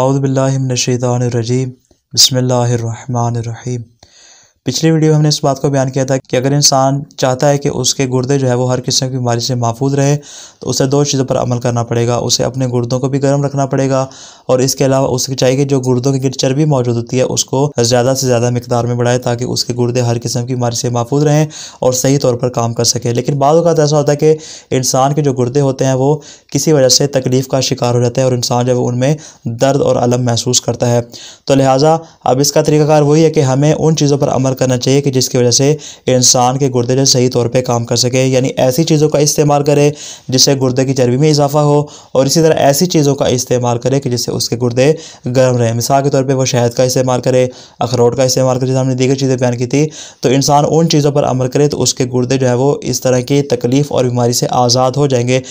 अउदबिल्लिमिनशैतरजीम बसमीम पिछली वीडियो हमने इस बात को बयान किया था कि अगर इंसान चाहता है कि उसके गुर्दे जो है वो हर किस्म की बीमारी से महफूज रहे तो उसे दो चीज़ों पर अमल करना पड़ेगा उसे अपने गुर्दों को भी गर्म रखना पड़ेगा और इसके अलावा उसके चाहिए कि जो गुर्दों की चर्बी मौजूद होती है उसको ज़्यादा से ज़्यादा मकदार में बढ़ाए ताकि उसके गुर्दे हर किस्म की बीमारी से महफूज रहें और सही तौर पर काम कर सकें लेकिन बाद ऐसा होता है कि इंसान के जो गुर्दे होते हैं वो किसी वजह से तकलीफ़ का शिकार हो जाते हैं और इंसान जब उनमें दर्द और अलम महसूस करता है तो लिहाजा अब इसका तरीक़ाकार वही है कि हमें उन चीज़ों पर अमल इस्तेमाल करना चाहिए कि जिसकी वजह से इंसान के गुर्दे जो सही तौर पर काम कर सके यानी ऐसी चीज़ों का इस्तेमाल करें जिससे गुर्दे की चर्बी में इजाफा हो और इसी तरह ऐसी चीज़ों का इस्तेमाल करे कि जिससे उसके गुर्दे गर्म रहे मिसाल के तौर पर वह शहद का इस्तेमाल करे अखरोट का इस्तेमाल करे हमने दीगर चीज़ें बयान की थी तो इंसान उन चीज़ों पर अमल करे तो उसके गुर्दे जो है वो इस तरह की तकलीफ़ और बीमारी से आज़ाद हो जाएंगे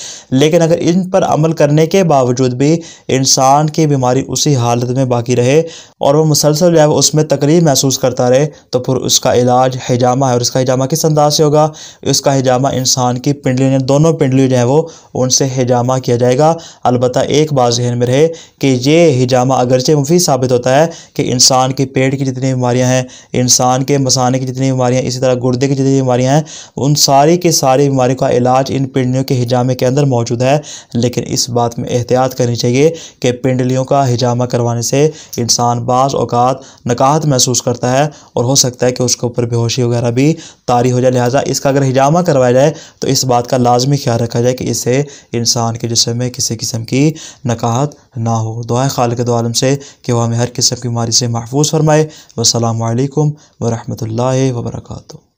लेकिन अगर इन पर अमल करने के बावजूद भी इंसान की बीमारी उसी हालत में बाकी रहे और वो मुसलसल जो है उसमें तकलीफ महसूस करता रहे तो और उसका इलाज हिजामा है और उसका हिजामा किस अंदाज से होगा उसका हिजामा इंसान की पिंडली ने दोनों पिंडली जो है वो उनसे हिजामा किया जाएगा अलबत् एक बात जहन में रहे कि ये हिजामा अगरचे मुफी साबित होता है कि इंसान के पेट की जितनी बीमारियाँ हैं इंसान के मसाने की जितनी बीमारियाँ इसी तरह गुर्दे की जितनी बीमारियाँ हैं उन सारी की सारी बीमारी का इलाज इन पिंडलियों के हिजामे के अंदर मौजूद है लेकिन इस बात में एहतियात करनी चाहिए कि पिंडलियों का हिजामा करवाने से इंसान बाज़ अवत नकाहत महसूस करता है और हो सकता सकता है कि उसके ऊपर बेहोशी वगैरह भी तारी हो जाए लिहाजा इसका अगर हिजामा करवाया जाए तो इस बात का लाजमी ख्याल रखा जाए कि इससे इंसान के जिसम में किसी किस्म की नकाहत ना हो दुआ खाल के दुआम से कि वह हमें हर किस्म की बीमारी से महफूज फरमाए वालकम वरहमल वर्का